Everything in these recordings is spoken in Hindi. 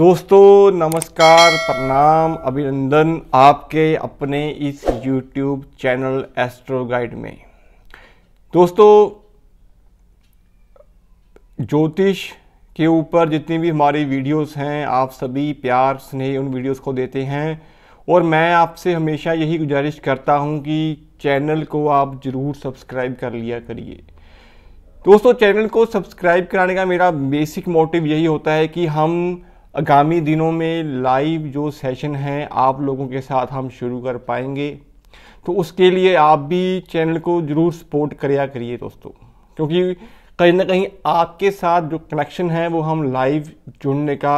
दोस्तों नमस्कार प्रणाम अभिनंदन आपके अपने इस YouTube चैनल एस्ट्रो गाइड में दोस्तों ज्योतिष के ऊपर जितनी भी हमारी वीडियोस हैं आप सभी प्यार स्नेह उन वीडियोस को देते हैं और मैं आपसे हमेशा यही गुजारिश करता हूं कि चैनल को आप ज़रूर सब्सक्राइब कर लिया करिए दोस्तों चैनल को सब्सक्राइब कराने का मेरा बेसिक मोटिव यही होता है कि हम आगामी दिनों में लाइव जो सेशन हैं आप लोगों के साथ हम शुरू कर पाएंगे तो उसके लिए आप भी चैनल को ज़रूर सपोर्ट करिया करिए दोस्तों क्योंकि कहीं ना कहीं आपके साथ जो कनेक्शन है वो हम लाइव जुड़ने का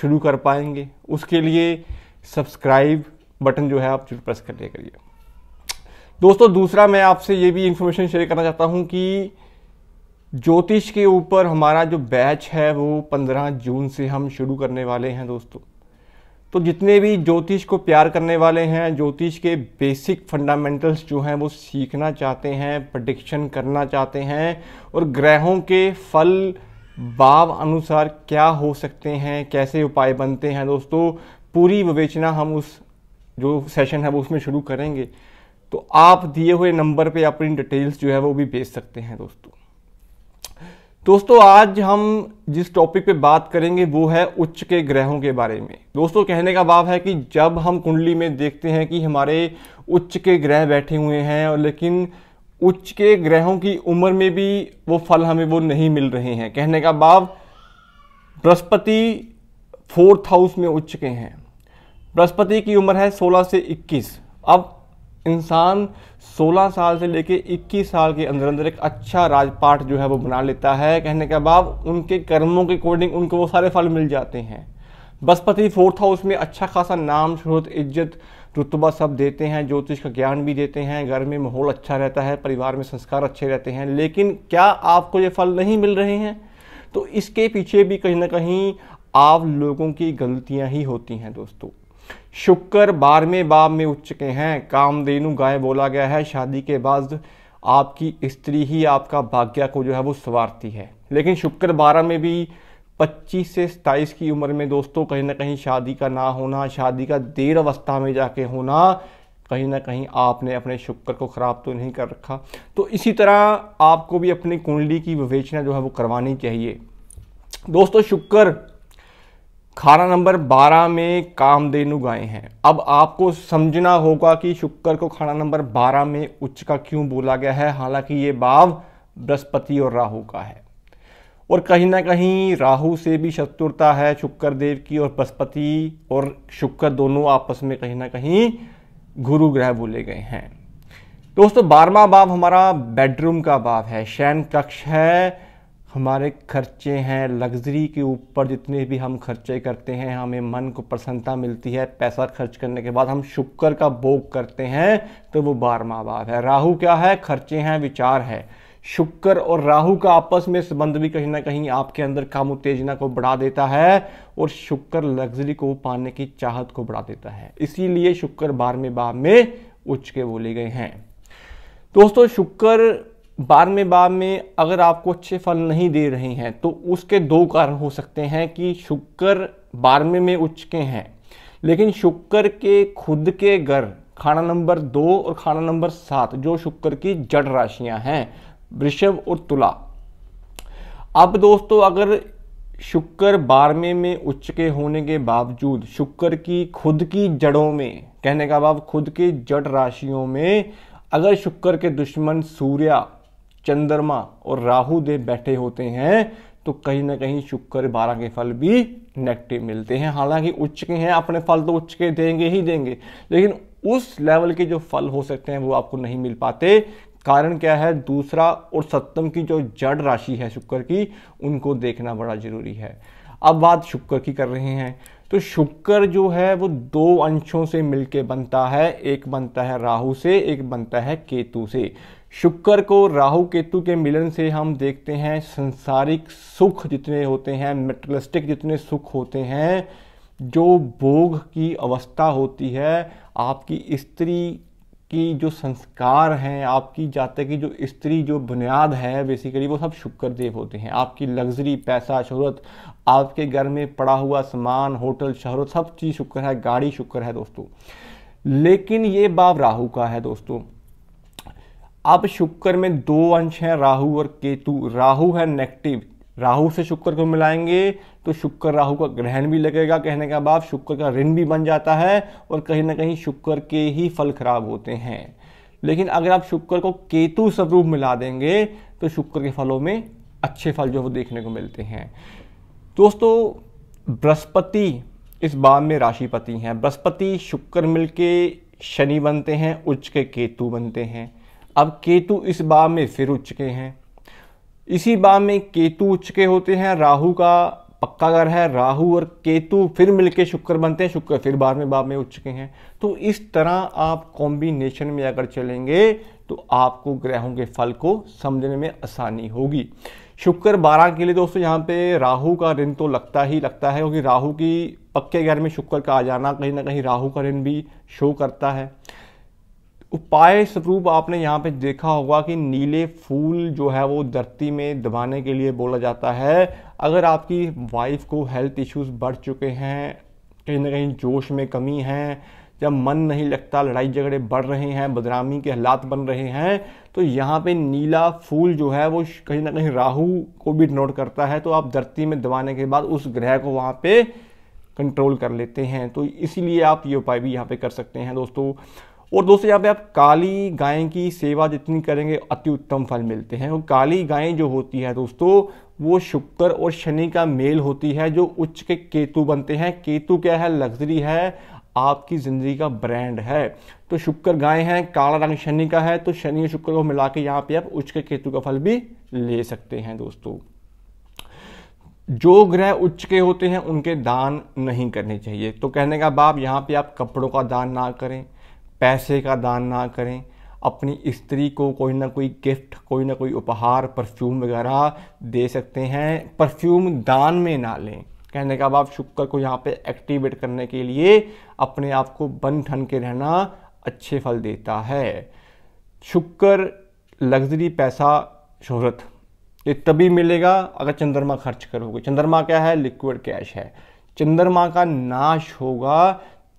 शुरू कर पाएंगे उसके लिए सब्सक्राइब बटन जो है आप जरूर प्रेस कर लिया करिए दोस्तों दूसरा मैं आपसे ये भी इन्फॉर्मेशन शेयर करना चाहता हूँ कि ज्योतिष के ऊपर हमारा जो बैच है वो 15 जून से हम शुरू करने वाले हैं दोस्तों तो जितने भी ज्योतिष को प्यार करने वाले हैं ज्योतिष के बेसिक फंडामेंटल्स जो हैं वो सीखना चाहते हैं प्रडिक्शन करना चाहते हैं और ग्रहों के फल भाव अनुसार क्या हो सकते हैं कैसे उपाय बनते हैं दोस्तों पूरी विवेचना हम उस जो सेशन है वो उसमें शुरू करेंगे तो आप दिए हुए नंबर पर अपनी डिटेल्स जो है वो भी भेज सकते हैं दोस्तों दोस्तों आज हम जिस टॉपिक पे बात करेंगे वो है उच्च के ग्रहों के बारे में दोस्तों कहने का भाव है कि जब हम कुंडली में देखते हैं कि हमारे उच्च के ग्रह बैठे हुए हैं और लेकिन उच्च के ग्रहों की उम्र में भी वो फल हमें वो नहीं मिल रहे हैं कहने का भाव बृहस्पति फोर्थ हाउस में उच्च के हैं बृहस्पति की उम्र है 16 से 21 अब इंसान 16 साल से लेके 21 साल के अंदर अंदर एक अच्छा राजपाठ जो है वो बना लेता है कहने का भाव उनके कर्मों के अकॉर्डिंग उनको वो सारे फल मिल जाते हैं बसपति फोर्थ हाउस में अच्छा खासा नाम शहरत इज्जत रुतबा सब देते हैं ज्योतिष का ज्ञान भी देते हैं घर में माहौल अच्छा रहता है परिवार में संस्कार अच्छे रहते हैं लेकिन क्या आपको ये फल नहीं मिल रहे हैं तो इसके पीछे भी कहीं ना कहीं आप लोगों की गलतियां ही होती हैं दोस्तों शुक्र बारहवें बाब में उठ चुके हैं कामधेनु गाय बोला गया है शादी के बाद आपकी स्त्री ही आपका भाग्य को जो है वो सवारती है लेकिन शुक्र बारह में भी 25 से सताईस की उम्र में दोस्तों कहीं ना कहीं शादी का ना होना शादी का देर अवस्था में जाके होना कहीं ना कहीं आपने अपने शुक्र को ख़राब तो नहीं कर रखा तो इसी तरह आपको भी अपनी कुंडली की विवेचना जो है वो करवानी चाहिए दोस्तों शुक्र खाना नंबर 12 में कामधेनु गाय हैं अब आपको समझना होगा कि शुक्र को खाना नंबर 12 में उच्च का क्यों बोला गया है हालांकि ये भाव बृहस्पति और राहु का है और कहीं ना कहीं राहु से भी शत्रुता है शुक्र देव की और बृहस्पति और शुक्र दोनों आपस में कहीं ना कहीं गुरु ग्रह बोले गए हैं दोस्तों बारवा भाव हमारा बेडरूम का भाव है शयन कक्ष है हमारे खर्चे हैं लग्जरी के ऊपर जितने भी हम खर्चे करते हैं हमें मन को प्रसन्नता मिलती है पैसा खर्च करने के बाद हम शुक्र का भोग करते हैं तो वो बारहवा भाव है राहु क्या है खर्चे हैं विचार है शुक्र और राहु का आपस में संबंध भी कहीं ना कहीं आपके अंदर काम उत्तेजना को बढ़ा देता है और शुक्र लग्जरी को पाने की चाहत को बढ़ा देता है इसीलिए शुक्र बारहवें भाव में उच्च के बोले गए हैं दोस्तों शुक्र बारहवें बाब में अगर आपको अच्छे फल नहीं दे रहे हैं तो उसके दो कारण हो सकते हैं कि शुक्र बारहवें में उच्च के हैं लेकिन शुक्र के खुद के घर खाना नंबर दो और खाना नंबर सात जो शुक्र की जड़ राशियां हैं वृषभ और तुला अब दोस्तों अगर शुक्र बारहवें में उच्च के होने के बावजूद शुक्र की खुद की जड़ों में कहने का भाव खुद की जड़ राशियों में अगर शुक्र के दुश्मन सूर्या चंद्रमा और राहु देव बैठे होते हैं तो कहीं ना कहीं शुक्र बारह के फल भी नेगेटिव मिलते हैं हालांकि उच्च के हैं अपने फल तो उच्च के देंगे ही देंगे लेकिन उस लेवल के जो फल हो सकते हैं वो आपको नहीं मिल पाते कारण क्या है दूसरा और सप्तम की जो जड़ राशि है शुक्र की उनको देखना बड़ा जरूरी है अब बात शुक्र की कर रहे हैं तो शुक्र जो है वो दो अंशों से मिलके बनता है एक बनता है राहु से एक बनता है केतु से शुक्र को राहु केतु के मिलन से हम देखते हैं संसारिक सुख जितने होते हैं मेटलिस्टिक जितने सुख होते हैं जो भोग की अवस्था होती है आपकी स्त्री की जो संस्कार हैं आपकी जातक की जो स्त्री जो बुनियाद है बेसिकली वो सब शुक्र देव होते हैं आपकी लग्जरी पैसा शहरत आपके घर में पड़ा हुआ सामान होटल शहरत सब चीज़ शुक्र है गाड़ी शुक्र है दोस्तों लेकिन ये बाब राहु का है दोस्तों अब शुक्र में दो अंश हैं राहु और केतु राहु है नेगेटिव राहु से शुक्र को मिलाएंगे तो शुक्र राहु का ग्रहण भी लगेगा कहने का बाद शुक्र का ऋण भी बन जाता है और कहीं ना कहीं शुक्र के ही फल खराब होते हैं लेकिन अगर आप शुक्र को केतु स्वरूप मिला देंगे तो शुक्र के फलों में अच्छे फल जो वो देखने को मिलते हैं दोस्तों बृहस्पति इस बार में राशिपति हैं बृहस्पति शुक्र मिलके शनि बनते हैं उच्च के केतु बनते हैं अब केतु इस बार में फिर के हैं इसी बार में केतु के होते हैं राहु का पक्का घर है राहु और केतु फिर मिलके शुक्र बनते हैं शुक्र फिर बारहवें बाप में उच्च के हैं तो इस तरह आप कॉम्बिनेशन में अगर चलेंगे तो आपको ग्रहों के फल को समझने में आसानी होगी शुक्र बारह के लिए दोस्तों यहाँ पे राहु का ऋण तो लगता ही लगता है क्योंकि राहु की पक्के घर में शुक्र का आ जाना कहीं ना कहीं राहु का ऋण भी शो करता है उपाय स्वरूप आपने यहाँ पे देखा होगा कि नीले फूल जो है वो धरती में दबाने के लिए बोला जाता है अगर आपकी वाइफ को हेल्थ इश्यूज बढ़ चुके हैं कहीं ना कहीं जोश में कमी है जब मन नहीं लगता लड़ाई झगड़े बढ़ रहे हैं बदनामी के हालात बन रहे हैं तो यहाँ पे नीला फूल जो है वो कहीं ना कहीं राहु को भी नोट करता है तो आप धरती में दबाने के बाद उस ग्रह को वहाँ पे कंट्रोल कर लेते हैं तो इसीलिए आप ये उपाय भी यहाँ पे कर सकते हैं दोस्तों और दोस्तों यहाँ पे आप काली गाय की सेवा जितनी करेंगे अति उत्तम फल मिलते हैं और काली गाय जो होती है दोस्तों वो शुक्र और शनि का मेल होती है जो उच्च के केतु बनते हैं केतु क्या है लग्जरी है आपकी ज़िंदगी का ब्रांड है तो शुक्र गाय है काला रंग शनि का है तो शनि और शुक्र को मिला के यहाँ पे आप उच्च के केतु का फल भी ले सकते हैं दोस्तों जो ग्रह उच्च के होते हैं उनके दान नहीं करने चाहिए तो कहने का बाप यहाँ पे आप कपड़ों का दान ना करें पैसे का दान ना करें अपनी स्त्री को कोई ना कोई गिफ्ट कोई ना कोई उपहार परफ्यूम वगैरह दे सकते हैं परफ्यूम दान में ना लें कहने का आप शुक्र को यहाँ पे एक्टिवेट करने के लिए अपने आप को बन ठन के रहना अच्छे फल देता है शुक्र लग्जरी पैसा शोहरत ये तभी मिलेगा अगर चंद्रमा खर्च करोगे चंद्रमा क्या है लिक्विड कैश है चंद्रमा का नाश होगा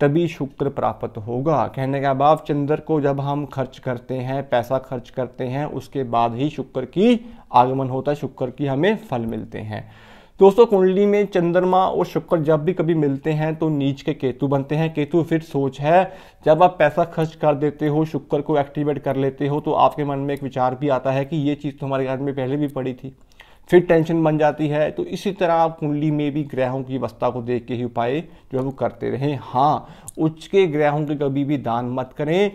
तभी शुक्र प्राप्त होगा कहने का भाव चंद्र को जब हम खर्च करते हैं पैसा खर्च करते हैं उसके बाद ही शुक्र की आगमन होता है शुक्र की हमें फल मिलते हैं दोस्तों कुंडली में चंद्रमा और शुक्र जब भी कभी मिलते हैं तो नीच के केतु बनते हैं केतु फिर सोच है जब आप पैसा खर्च कर देते हो शुक्र को एक्टिवेट कर लेते हो तो आपके मन में एक विचार भी आता है कि ये चीज़ तो हमारे घर में पहले भी पड़ी थी फिर टेंशन बन जाती है तो इसी तरह आप कुंडली में भी ग्रहों की अवस्था को देख के ही उपाय जो है वो करते रहें हाँ उच्च के ग्रहों के कभी भी दान मत करें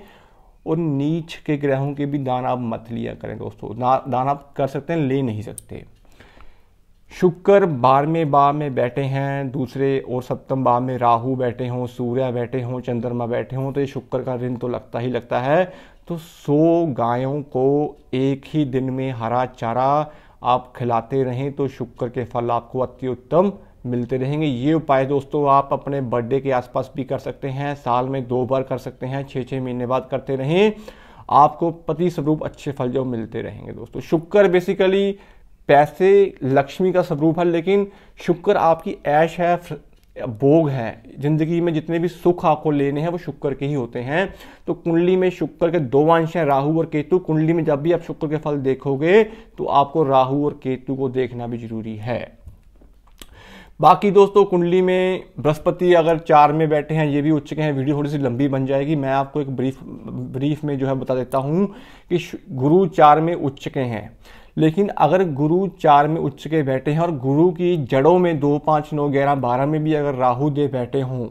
और नीच के ग्रहों के भी दान आप मत लिया करें दोस्तों ना दान आप कर सकते हैं ले नहीं सकते शुक्र बारहवें भाव में बैठे हैं दूसरे और सप्तम भाव में राहु बैठे हों सूर्य बैठे हों चंद्रमा बैठे हों तो ये शुक्र का ऋण तो लगता ही लगता है तो सौ गायों को एक ही दिन में हरा चारा आप खिलाते रहें तो शुक्र के फल आपको अत्युत्तम मिलते रहेंगे ये उपाय दोस्तों आप अपने बर्थडे के आसपास भी कर सकते हैं साल में दो बार कर सकते हैं छः छः महीने बाद करते रहें आपको पति स्वरूप अच्छे फल जो मिलते रहेंगे दोस्तों शुक्र बेसिकली पैसे लक्ष्मी का स्वरूप है लेकिन शुक्र आपकी ऐश है भोग हैं जिंदगी में जितने भी सुख आपको लेने हैं वो शुक्र के ही होते हैं तो कुंडली में शुक्र के दो अंश हैं राहु और केतु कुंडली में जब भी आप शुक्र के फल देखोगे तो आपको राहु और केतु को देखना भी जरूरी है बाकी दोस्तों कुंडली में बृहस्पति अगर चार में बैठे हैं ये भी उच्च के हैं वीडियो थोड़ी सी लंबी बन जाएगी मैं आपको एक ब्रीफ ब्रीफ में जो है बता देता हूँ कि गुरु चार में उच्च के हैं लेकिन अगर गुरु चार में उच्च के बैठे हैं और गुरु की जड़ों में दो पाँच नौ ग्यारह बारह में भी अगर राहु देव बैठे हों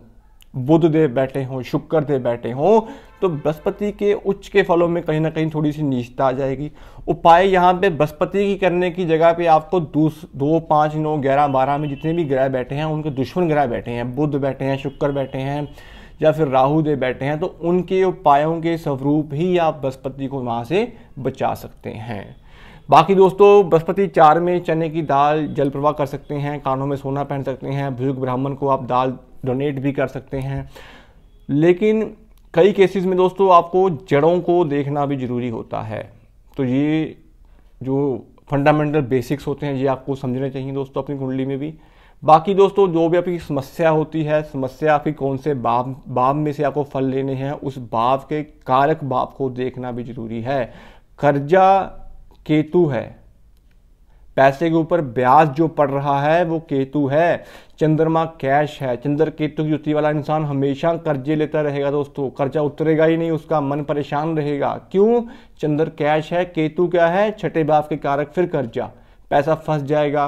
बुध देव बैठे हों शुक्र देव बैठे हों तो बृहस्पति के उच्च के फलों में कहीं ना कहीं थोड़ी सी नीचता आ जाएगी उपाय यहाँ पे बृहस्पति की करने की जगह पे आपको तो दूस दो पाँच नौ ग्यारह बारह में जितने भी ग्रह बैठे हैं उनके दुश्मन ग्रह बैठे हैं बुध बैठे हैं शुक्र बैठे हैं या फिर राहु देव बैठे हैं तो उनके उपायों के स्वरूप ही आप बृहस्पति को वहाँ से बचा सकते हैं बाकी दोस्तों बृहस्पति चार में चने की दाल जल प्रवाह कर सकते हैं कानों में सोना पहन सकते हैं बुजुर्ग ब्राह्मण को आप दाल डोनेट भी कर सकते हैं लेकिन कई केसेस में दोस्तों आपको जड़ों को देखना भी ज़रूरी होता है तो ये जो फंडामेंटल बेसिक्स होते हैं ये आपको समझने चाहिए दोस्तों अपनी कुंडली में भी बाकी दोस्तों जो भी आपकी समस्या होती है समस्या आपकी कौन से बाब बाब में से आपको फल लेने हैं उस बाब के कारक बाब को देखना भी जरूरी है कर्जा केतु है पैसे के ऊपर ब्याज जो पड़ रहा है वो केतु है चंद्रमा कैश है चंद्र केतु की युति वाला इंसान हमेशा कर्जे लेता रहेगा दोस्तों कर्जा उतरेगा ही नहीं उसका मन परेशान रहेगा क्यों चंद्र कैश है केतु क्या है छठे भाव के कारक फिर कर्जा पैसा फंस जाएगा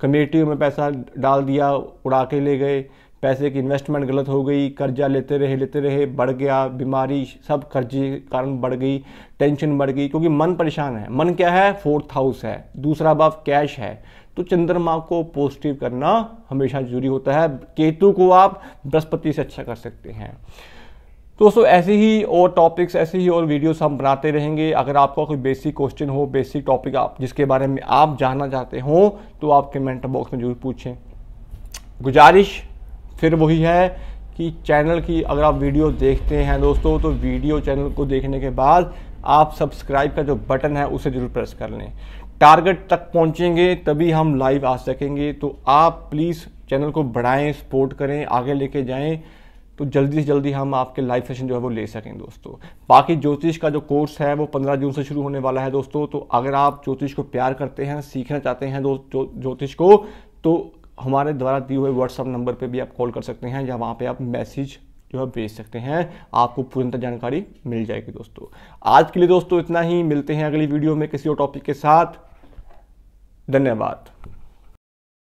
कमेटियों में पैसा डाल दिया उड़ा के ले गए पैसे की इन्वेस्टमेंट गलत हो गई कर्जा लेते रहे लेते रहे बढ़ गया बीमारी सब कर्जे कारण बढ़ गई टेंशन बढ़ गई क्योंकि मन परेशान है मन क्या है फोर्थ हाउस है दूसरा भाव कैश है तो चंद्रमा को पॉजिटिव करना हमेशा जरूरी होता है केतु को आप बृहस्पति से अच्छा कर सकते हैं दोस्तों ऐसे ही और टॉपिक्स ऐसे ही और वीडियोस हम बनाते रहेंगे अगर आपका कोई बेसिक क्वेश्चन हो बेसिक टॉपिक आप जिसके बारे में आप जानना चाहते हो तो आप कमेंट बॉक्स में जरूर पूछें गुजारिश फिर वही है कि चैनल की अगर आप वीडियो देखते हैं दोस्तों तो वीडियो चैनल को देखने के बाद आप सब्सक्राइब का जो बटन है उसे ज़रूर प्रेस कर लें टारगेट तक पहुंचेंगे तभी हम लाइव आ सकेंगे तो आप प्लीज़ चैनल को बढ़ाएं सपोर्ट करें आगे लेके जाएं तो जल्दी से जल्दी हम आपके लाइव सेशन जो है वो ले सकें दोस्तों बाकी ज्योतिष का जो कोर्स है वो 15 जून से शुरू होने वाला है दोस्तों तो अगर आप ज्योतिष को प्यार करते हैं सीखना चाहते हैं दोस्त ज्योतिष को तो हमारे द्वारा दिए हुए व्हाट्सअप नंबर पर भी आप कॉल कर सकते हैं या वहाँ पर आप मैसेज जो है भेज सकते हैं आपको तुरंत जानकारी मिल जाएगी दोस्तों आज के लिए दोस्तों इतना ही मिलते हैं अगली वीडियो में किसी और टॉपिक के साथ धन्यवाद